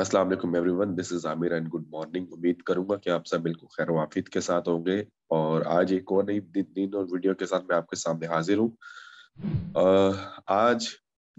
Aslam everyone this is Aamir and good morning उम्मीद करूंगा कि आप सब बिल्कुल खैर वाफिद के साथ होंगे और आज एक और नई दिन, दिन और वीडियो के साथ मैं आपके सामने हाजिर हूँ आज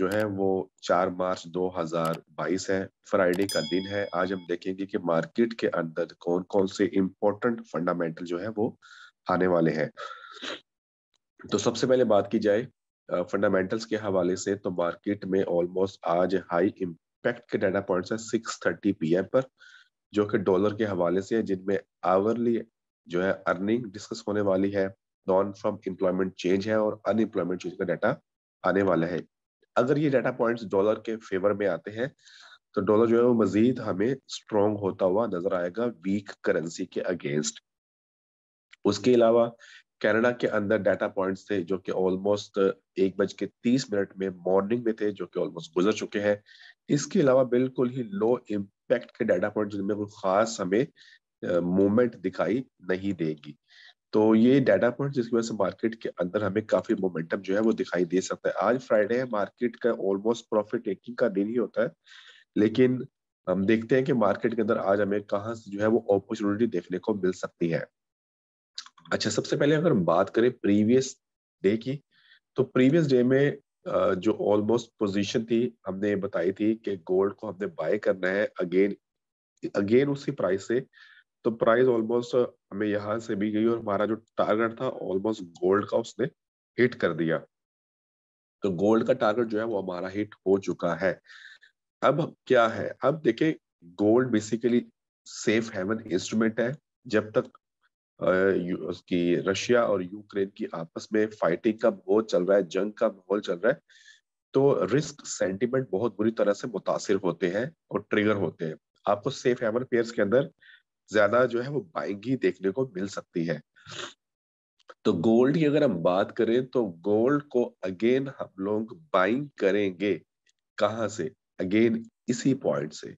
जो है वो 4 मार्च 2022 है फ्राइडे का दिन है आज हम देखेंगे कि मार्केट के अंदर कौन कौन से इम्पोर्टेंट फंडामेंटल जो है वो आने वाले हैं तो सबसे पहले बात की जाए फंडामेंटल्स के हवाले से तो मार्केट में ऑलमोस्ट आज हाई एक्सपेक्ट के डाटा पॉइंट्स है सिक्स थर्टी पी पर जो कि डॉलर के हवाले से है जिनमें आवरली जो है अर्निंग डिस्कस होने वाली है नॉन फ्रॉम एम्प्लॉयमेंट चेंज है और अनएम्प्लॉयमेंट चेंज का डाटा आने वाला है अगर ये डाटा पॉइंट्स डॉलर के फेवर में आते हैं तो डॉलर जो है वो मजीद हमें स्ट्रॉन्ग होता हुआ नजर आएगा वीक करेंसी के अगेंस्ट उसके अलावा कनाडा के अंदर डाटा पॉइंट्स थे जो कि ऑलमोस्ट uh, एक बज के तीस मिनट में मॉर्निंग में थे जो कि ऑलमोस्ट गुजर चुके हैं इसके अलावा बिल्कुल ही लो इम्पैक्ट के डाटा पॉइंट जिनमें कोई खास हमें मूवमेंट uh, दिखाई नहीं देगी तो ये डाटा पॉइंट जिसकी वजह से मार्केट के अंदर हमें काफी मोमेंटम जो है वो दिखाई दे सकता है आज फ्राइडे है मार्केट का ऑलमोस्ट प्रॉफिट टेकिंग का दिन ही होता है लेकिन हम देखते हैं कि मार्केट के अंदर आज हमें कहाँ से जो है वो अपॉर्चुनिटी देखने को मिल सकती है अच्छा सबसे पहले अगर हम बात करें प्रीवियस डे की तो प्रीवियस डे में जो ऑलमोस्ट पोजीशन थी हमने बताई थी कि गोल्ड को हमने बाय करना है अगेन अगेन उसी प्राइस से तो प्राइस ऑलमोस्ट हमें यहाँ से भी गई और हमारा जो टारगेट था ऑलमोस्ट गोल्ड का उसने हिट कर दिया तो गोल्ड का टारगेट जो है वो हमारा हिट हो चुका है अब क्या है अब देखिए gold basically safe haven instrument है जब तक उसकी रशिया और यूक्रेन की आपस में फाइटिंग का माहौल चल रहा है जंग का माहौल चल रहा है तो रिस्क सेंटिमेंट बहुत बुरी तरह से मुतासर होते हैं और ट्रिगर होते हैं आपको सेफ हेवन पेयर्स के अंदर ज्यादा जो है वो बाइंग ही देखने को मिल सकती है तो गोल्ड की अगर हम बात करें तो गोल्ड को अगेन हम लोग बाइंग करेंगे कहाँ से अगेन इसी पॉइंट से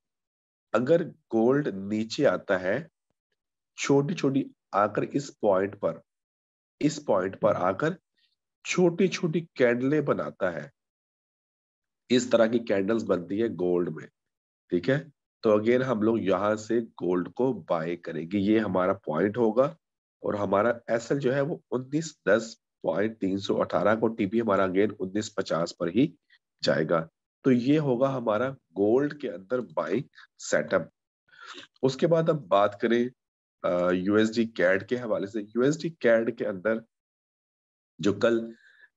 अगर गोल्ड नीचे आता है छोटी छोटी आकर इस पॉइंट पर इस पॉइंट पर आकर छोटी छोटी कैंडलें बनाता है इस तरह की कैंडल्स बनती है गोल्ड में ठीक है तो अगेन हम लोग यहां से गोल्ड को बाय करेंगे ये हमारा पॉइंट होगा और हमारा एसएल जो है वो उन्नीस दस पॉइंट तीन सौ अठारह को टीपी हमारा अगेन उन्नीस पचास पर ही जाएगा तो ये होगा हमारा गोल्ड के अंदर बाइंग सेटअप उसके बाद अब बात करें यूएसडी कैड के हवाले से यूएसडी कैड के अंदर जो कल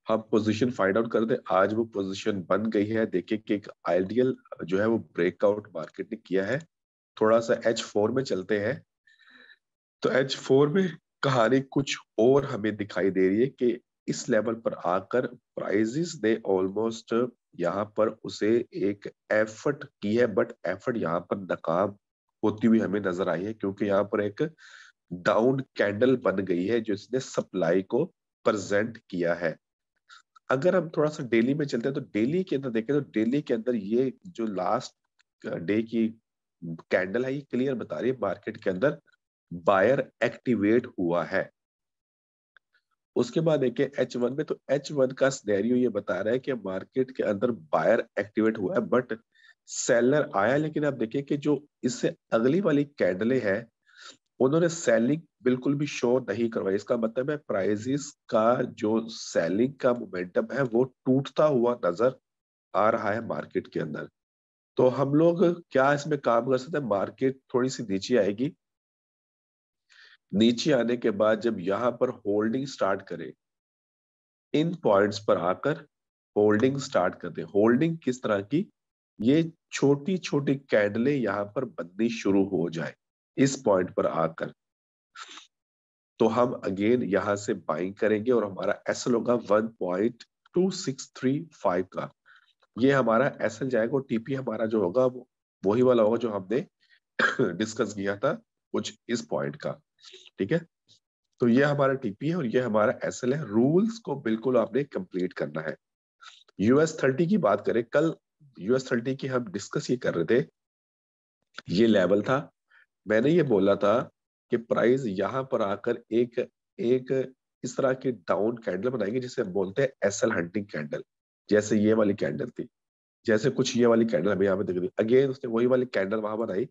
हम पोजीशन फाइंड आउट कर दें आज वो पोजीशन बन गई है देखिए कि एक आइडियल जो है वो ब्रेकआउट मार्केट ने किया है थोड़ा सा एच फोर में चलते हैं तो एच फोर में कहानी कुछ और हमें दिखाई दे रही है कि इस लेवल पर आकर प्राइजिस ने ऑलमोस्ट यहाँ पर उसे एक एफर्ट की है बट एफर्ट यहाँ पर नाकाम होती हुई हमें नजर आई है क्योंकि यहाँ पर एक डाउन कैंडल बन गई है जो इसने सप्लाई को प्रेजेंट किया है अगर हम थोड़ा सा डेली में चलते हैं तो डेली के अंदर देखें तो डेली के अंदर ये जो लास्ट डे की कैंडल है ये क्लियर बता रही है मार्केट के अंदर बायर एक्टिवेट हुआ है उसके बाद एच वन में तो एच वन का स्नेरियो ये बता रहा है कि मार्केट के अंदर बायर एक्टिवेट हुआ है बट सेलर आया लेकिन आप देखिए कि जो इससे अगली वाली कैंडले है उन्होंने सेलिंग बिल्कुल भी शो नहीं करवाई इसका मतलब है प्राइजेस का जो सेलिंग का मोमेंटम है वो टूटता हुआ नजर आ रहा है मार्केट के अंदर तो हम लोग क्या इसमें काम कर सकते हैं मार्केट थोड़ी सी नीचे आएगी नीचे आने के बाद जब यहां पर होल्डिंग स्टार्ट करे इन पॉइंट्स पर आकर होल्डिंग स्टार्ट कर दे होल्डिंग किस तरह की ये छोटी छोटी कैडले यहां पर बननी शुरू हो जाए इस पॉइंट पर आकर तो हम अगेन यहां से बाइंग करेंगे और हमारा एसल होगा one point two six three five का ये हमारा एसल जाएगा और टीपी हमारा जो होगा वो वही वाला होगा जो हमने डिस्कस किया था कुछ इस पॉइंट का ठीक है तो ये हमारा टीपी है और ये हमारा एसएल है रूल्स को बिल्कुल आपने कंप्लीट करना है यूएस थर्टी की बात करें कल यूएस थर्टी की हम डिस्कस ये कर रहे थे ये लेवल था मैंने ये बोला था कि प्राइस यहाँ पर आकर एक एक इस तरह की डाउन कैंडल बनाएंगे जिसे हम बोलते हैं एसएल हंटिंग कैंडल जैसे ये वाली कैंडल थी जैसे कुछ ये वाली कैंडल हमें यहाँ पे दिख रही अगेन उसने वही वाली कैंडल वहां बनाई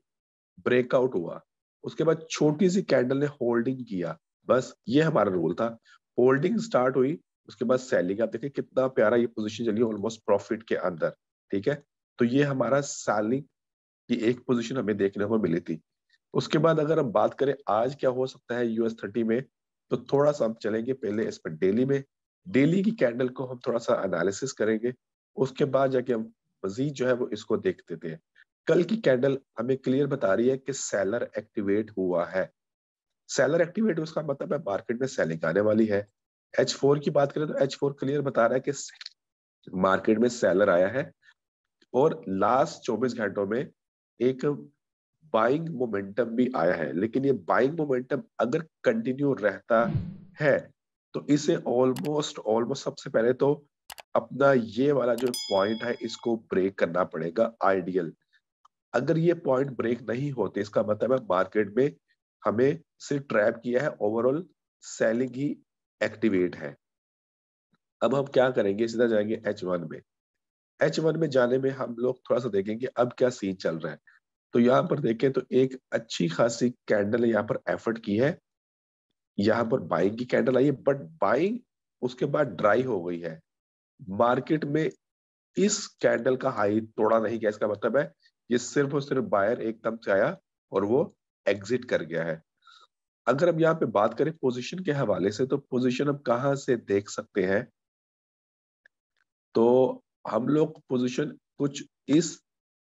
ब्रेकआउट हुआ उसके बाद छोटी सी कैंडल ने होल्डिंग किया बस ये हमारा रूल था होल्डिंग स्टार्ट हुई उसके बाद सेलिंग आप देखिए कितना प्यारा ये पोजीशन चली ऑलमोस्ट प्रॉफिट के अंदर ठीक है तो ये हमारा सैलिंग की एक पोजीशन हमें देखने को मिली थी उसके बाद अगर हम बात करें आज क्या हो सकता है यूएस थर्टी में तो थोड़ा सा हम चलेंगे पहले इस पर डेली में डेली की कैंडल को हम थोड़ा सा एनालिसिस करेंगे उसके बाद जाके हम मजीद जो है वो इसको देख देते हैं कल की कैंडल हमें क्लियर बता रही है कि सेलर एक्टिवेट हुआ है सेलर एक्टिवेट उसका मतलब है मार्केट में सेलिंग आने वाली है एच फोर की बात करें तो एच फोर क्लियर बता रहा है कि मार्केट में सेलर आया है और लास्ट 24 घंटों में एक बाइंग मोमेंटम भी आया है लेकिन ये बाइंग मोमेंटम अगर कंटिन्यू रहता है तो इसे ऑलमोस्ट ऑलमोस्ट सबसे पहले तो अपना ये वाला जो पॉइंट है इसको ब्रेक करना पड़ेगा आइडियल अगर ये पॉइंट ब्रेक नहीं होते इसका मतलब है मार्केट में हमें सिर्फ ट्रैप किया है ओवरऑल सेलिंग ही एक्टिवेट है अब हम क्या करेंगे सीधा जाएंगे एच वन में एच वन में जाने में हम लोग थोड़ा सा देखेंगे अब क्या सीन चल रहा है तो यहाँ पर देखें तो एक अच्छी खासी कैंडल यहाँ पर एफर्ट की है यहाँ पर बाइंग की कैंडल आई है बट बाइंग उसके बाद ड्राई हो गई है मार्केट में इस कैंडल का हाई तोड़ा नहीं गया इसका मतलब है ये सिर्फ और सिर्फ बायर एकदम से आया और वो एग्जिट कर गया है अगर हम यहाँ पे बात करें पोजीशन के हवाले से तो पोजीशन हम कहा से देख सकते हैं तो हम लोग पोजीशन कुछ इस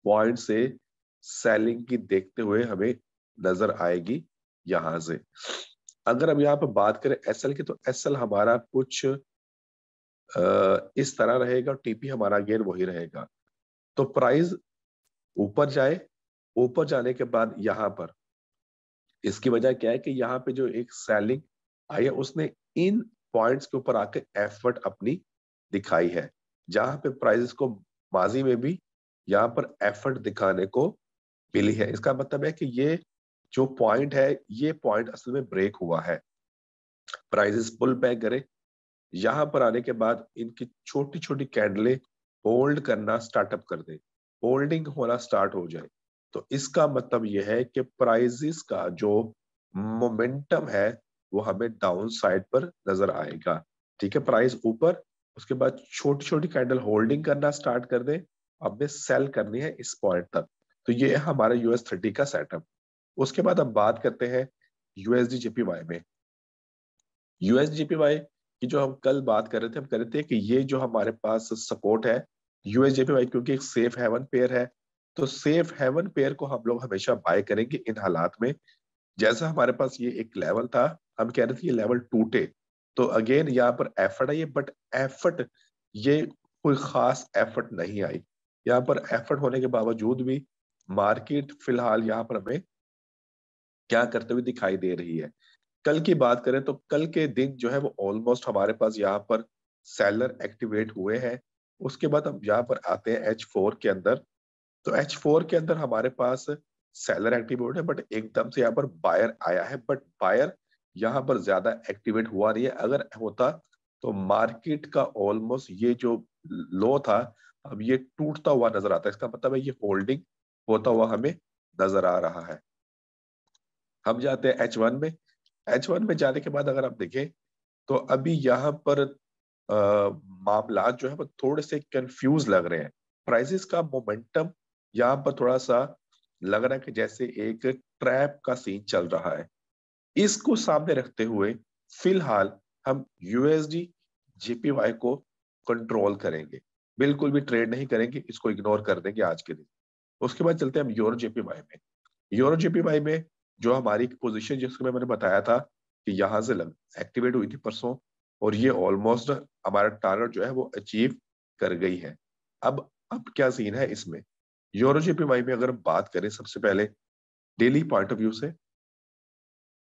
पॉइंट से सेलिंग की देखते हुए हमें नजर आएगी यहां से अगर हम यहाँ पर बात करें एस की तो एस हमारा कुछ इस तरह रहेगा टीपी हमारा गेन वही रहेगा तो प्राइस ऊपर जाए ऊपर जाने के बाद यहां पर इसकी वजह क्या है कि यहाँ पे जो एक सेलिंग आई है उसने इन पॉइंट्स के ऊपर आके एफर्ट अपनी दिखाई है जहां पे प्राइजेस को माजी में भी यहाँ पर एफर्ट दिखाने को मिली है इसका मतलब है कि ये जो पॉइंट है ये पॉइंट असल में ब्रेक हुआ है प्राइजेस पुल बैक करे यहां पर आने के बाद इनकी छोटी छोटी कैंडले होल्ड करना स्टार्टअप कर दे होल्डिंग होना स्टार्ट हो जाए तो इसका मतलब यह है कि प्राइजेस का जो मोमेंटम है वो हमें डाउन साइड पर नजर आएगा ठीक है प्राइस ऊपर उसके बाद छोटी छोटी कैंडल होल्डिंग करना स्टार्ट कर दे अब सेल करनी है इस पॉइंट तक तो ये है हमारा यूएस थर्टी का सेटअप उसके बाद हम बात करते हैं यूएसडी जेपीवाई में जेपीवाई की जो हम कल बात कर रहे थे हम कह रहे थे कि ये जो हमारे पास सपोर्ट है यूएस जेपीवाई क्योंकि एक सेफ हेवन पेयर है तो सेफ हेवन पेयर को हम लोग हमेशा बाय करेंगे इन हालात में जैसा हमारे पास ये एक लेवल था हम कह रहे थे ये लेवल टूटे तो अगेन यहाँ पर एफर्ट आई है बट एफर्ट ये कोई खास एफर्ट नहीं आई यहाँ पर एफर्ट होने के बावजूद भी मार्केट फिलहाल यहाँ पर हमें क्या करते हुए दिखाई दे रही है कल की बात करें तो कल के दिन जो है वो ऑलमोस्ट हमारे पास यहाँ पर सेलर एक्टिवेट हुए हैं उसके बाद हम यहाँ पर आते हैं एच फोर के अंदर तो एच फोर के अंदर हमारे पास सेलर एक्टिवेट है बट एकदम से यहाँ पर बायर आया है बट बायर यहाँ पर ज्यादा एक्टिवेट हुआ रही है अगर होता तो मार्केट का ऑलमोस्ट ये जो लो था अब ये टूटता हुआ नजर आता है इसका मतलब है ये होल्डिंग होता हुआ हमें नजर आ रहा है हम जाते हैं एच वन में एच वन में जाने के बाद अगर आप देखें तो अभी यहाँ पर मामला जो है वो थोड़े से कंफ्यूज लग रहे हैं प्राइसेस का मोमेंटम यहाँ पर थोड़ा सा लग रहा है कि जैसे एक ट्रैप का सीन चल रहा है इसको सामने रखते हुए फिलहाल हम यूएसडी जेपीवाई को कंट्रोल करेंगे बिल्कुल भी ट्रेड नहीं करेंगे इसको इग्नोर कर देंगे आज के दिन उसके बाद चलते हैं हम यूरो जेपीवाई में यूरो जेपीवाई में जो हमारी पोजिशन जिसको मैंने बताया था कि यहाँ से लग एक्टिवेट हुई थी परसों और ये ऑलमोस्ट हमारा टारगेट जो है वो अचीव कर गई है अब अब क्या सीन है इसमें यूरो जेपीवाई में अगर बात करें सबसे पहले डेली पॉइंट ऑफ व्यू से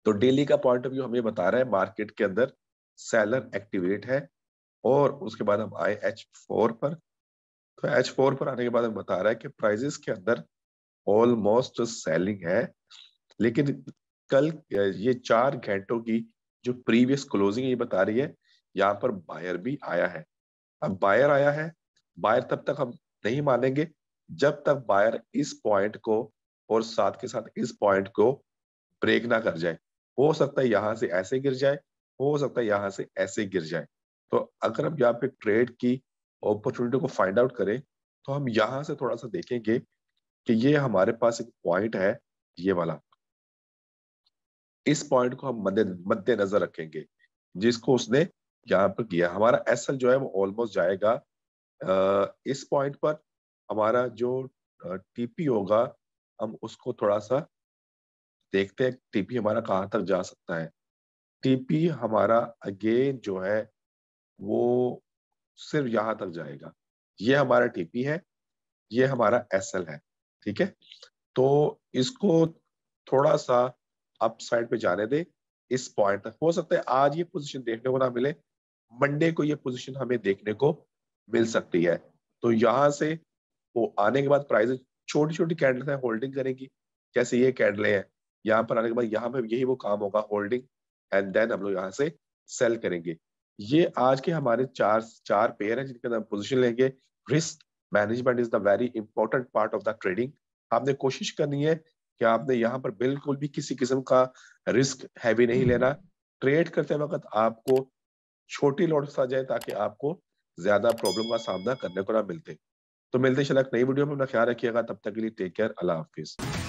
तो डेली का पॉइंट ऑफ व्यू हमें बता रहा है मार्केट के अंदर सेलर एक्टिवेट है और उसके बाद हम आए एच फोर पर तो एच फोर पर आने के बाद हम बता रहा है कि प्राइजेस के अंदर ऑलमोस्ट सेलिंग है लेकिन कल ये चार घंटों की जो प्रीवियस क्लोजिंग ये बता रही है यहाँ पर बायर भी आया है अब बायर आया है बायर तब तक हम नहीं मानेंगे जब तक बायर इस पॉइंट को और साथ के साथ इस पॉइंट को ब्रेक ना कर जाए हो सकता है यहाँ से ऐसे गिर जाए हो सकता है यहाँ से ऐसे गिर जाए तो अगर हम यहाँ पे ट्रेड की अपॉर्चुनिटी को फाइंड आउट करें तो हम यहाँ से थोड़ा सा देखेंगे कि ये हमारे पास एक पॉइंट है ये वाला इस पॉइंट को हम मद्देनजर रखेंगे जिसको उसने यहाँ पर किया हमारा एसएल जो है वो ऑलमोस्ट जाएगा इस पॉइंट पर हमारा जो टीपी होगा हम उसको थोड़ा सा देखते हैं टीपी हमारा कहाँ तक जा सकता है टीपी हमारा अगेन जो है वो सिर्फ यहाँ तक जाएगा ये हमारा टीपी है ये हमारा एस है ठीक है तो इसको थोड़ा सा अप साइड पे जाने दे इस पॉइंट तक हो सकता है आज ये पोजीशन देखने को ना मिले मंडे को ये पोजीशन हमें देखने को मिल सकती है तो यहाँ से वो आने के बाद प्राइजेस छोटी छोटी कैंडल है होल्डिंग करेगी जैसे ये कैंडलें हैं यहाँ पर आने के बाद यहाँ पे यही वो काम होगा होल्डिंग एंड देन हम लोग यहाँ से सेल करेंगे ये आज के हमारे चार चार पेयर हैं जिनके अंदर पोजिशन लेंगे risk management is the very important part of the trading आपने कोशिश करनी है कि आपने यहाँ पर बिल्कुल भी किसी किस्म का रिस्क हैवी नहीं लेना ट्रेड करते वक्त आपको छोटी लॉट आ जाए ताकि आपको ज्यादा प्रॉब्लम का सामना करने को ना मिलते तो मिलते शलक नई वीडियो में अपना ख्याल रखिएगा तब तक के लिए टेक केयर अल्लाह हाफिज़